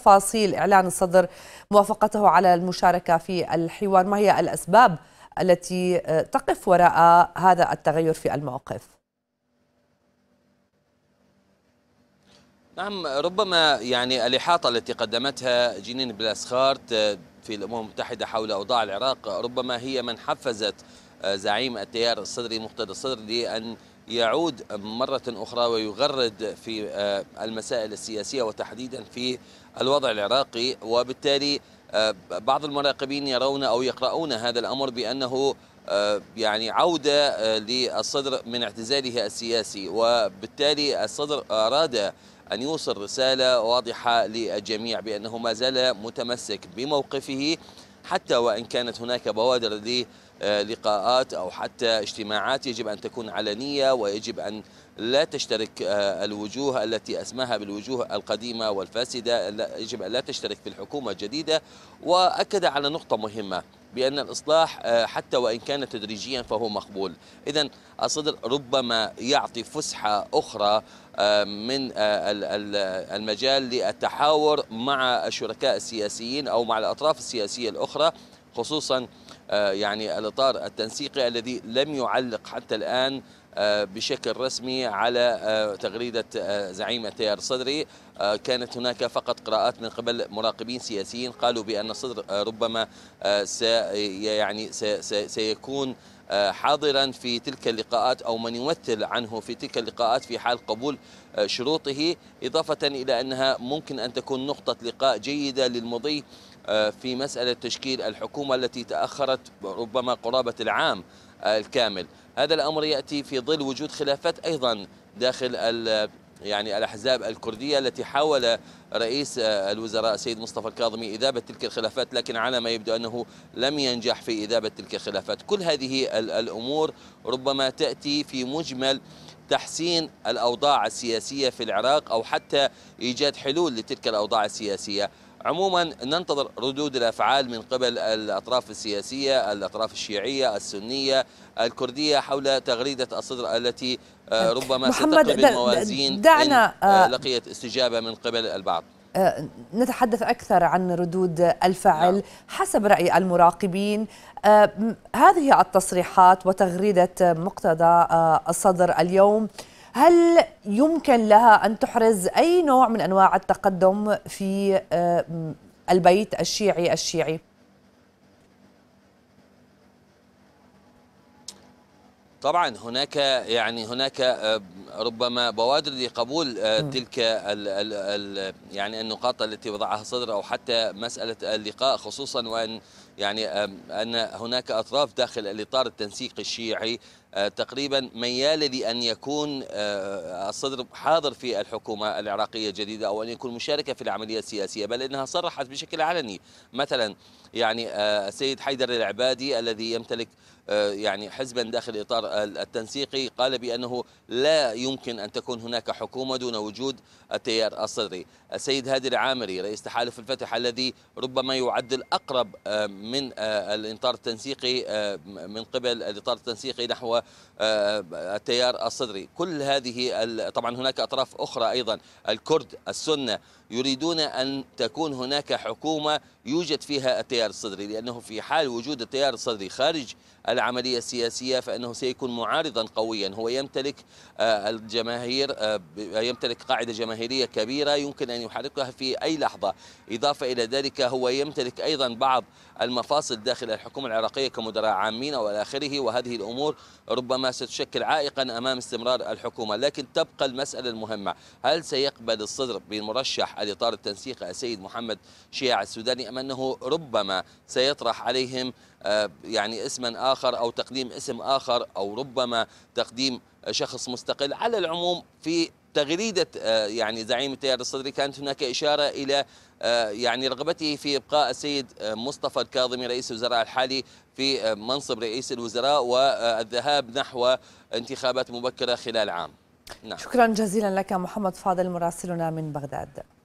تفاصيل إعلان الصدر موافقته على المشاركة في الحوار ما هي الأسباب التي آه، تقف وراء هذا التغير في الموقف؟ نعم ربما يعني الإحاطة التي قدمتها جنين بلاسخارت آه، في الأمم المتحدة حول أوضاع العراق ربما هي من حفزت آه، زعيم التيار الصدري مقتدى الصدر لأن يعود مرة أخرى ويغرد في آه، المسائل السياسية وتحديدا في الوضع العراقي وبالتالي آه، بعض المراقبين يرون أو يقرؤون هذا الأمر بأنه آه، يعني عودة للصدر من اعتزاله السياسي وبالتالي الصدر أراد أن يوصل رسالة واضحة للجميع بأنه ما زال متمسك بموقفه حتى وإن كانت هناك بوادر آه، لقاءات أو حتى اجتماعات يجب أن تكون علنية ويجب أن لا تشترك آه، الوجوه التي أسماها بالوجوه القديمة والفاسدة يجب أن لا تشترك في الحكومة الجديدة وأكد على نقطة مهمة بأن الإصلاح آه، حتى وإن كان تدريجيا فهو مقبول إذا الصدر ربما يعطي فسحة أخرى آه، من آه، المجال للتحاور مع الشركاء السياسيين أو مع الأطراف السياسية الأخرى خصوصا يعني الإطار التنسيقي الذي لم يعلق حتى الآن آه، بشكل رسمي على آه، تغريدة آه، زعيم التيار الصدري كانت هناك فقط قراءات من قبل مراقبين سياسيين قالوا بأن الصدر ربما يعني سيكون حاضرا في تلك اللقاءات او من يمثل عنه في تلك اللقاءات في حال قبول شروطه اضافه الى انها ممكن ان تكون نقطه لقاء جيده للمضي في مساله تشكيل الحكومه التي تاخرت ربما قرابه العام الكامل هذا الأمر يأتي في ظل وجود خلافات أيضا داخل يعني الأحزاب الكردية التي حاول رئيس آه، الوزراء السيد مصطفى الكاظمي إذابة تلك الخلافات لكن على ما يبدو أنه لم ينجح في إذابة تلك الخلافات كل هذه الأمور ربما تأتي في مجمل تحسين الأوضاع السياسية في العراق أو حتى إيجاد حلول لتلك الأوضاع السياسية عموما ننتظر ردود الافعال من قبل الاطراف السياسيه، الاطراف الشيعيه، السنيه، الكرديه حول تغريده الصدر التي آه، أه، ربما ستقلب الموازين دعنا آه، لقيت استجابه من قبل البعض. نتحدث أكثر عن ردود الفعل نعم. حسب رأي المراقبين هذه التصريحات وتغريدة مقتضى الصدر اليوم هل يمكن لها أن تحرز أي نوع من أنواع التقدم في آه، البيت الشيعي الشيعي؟ طبعا هناك يعني هناك آه، ربما بوادر لقبول آه، تلك ال ال ال يعني النقاط التي وضعها صدر او حتى مساله اللقاء خصوصا وان يعني ان هناك اطراف داخل الاطار التنسيقي الشيعي آه، تقريبا يالذي لأن يكون آه، الصدر حاضر في الحكومة العراقية الجديدة أو أن يكون مشاركة في العملية السياسية بل إنها صرحت بشكل علني مثلا يعني آه، السيد حيدر العبادي الذي يمتلك يعني حزبا داخل الإطار التنسيقي قال بأنه لا يمكن أن تكون هناك حكومة دون وجود التيار الصدري السيد هادي العامري رئيس تحالف الفتح الذي ربما يعد الأقرب من الإطار التنسيقي من قبل الإطار التنسيقي نحو التيار الصدري كل هذه طبعا هناك أطراف أخرى أيضا الكرد السنة يريدون أن تكون هناك حكومة يوجد فيها التيار الصدري لأنه في حال وجود التيار الصدري خارج العملية السياسية فإنه سيكون معارضا قويا هو يمتلك آه، الجماهير آه، يمتلك قاعدة جماهيرية كبيرة يمكن أن يحركها في أي لحظة إضافة إلى ذلك هو يمتلك أيضا بعض المفاصل داخل الحكومة العراقية كمدراء عامين أو آخره وهذه الأمور ربما ستشكل عائقا أمام استمرار الحكومة لكن تبقى المسألة المهمة هل سيقبل الصدر بمرشح الإطار التنسيق السيد محمد شيع السوداني أم أنه ربما سيطرح عليهم آه، يعني اسما آخر أو تقديم اسم آخر أو ربما تقديم شخص مستقل على العموم في تغريدة آه، يعني زعيم التيار الصدري كانت هناك إشارة إلى آه، يعني رغبته في إبقاء السيد آه، مصطفى الكاظمي رئيس الوزراء الحالي في منصب رئيس الوزراء والذهاب نحو انتخابات مبكرة خلال عام نعم. شكرا جزيلا لك محمد فاضل مراسلنا من بغداد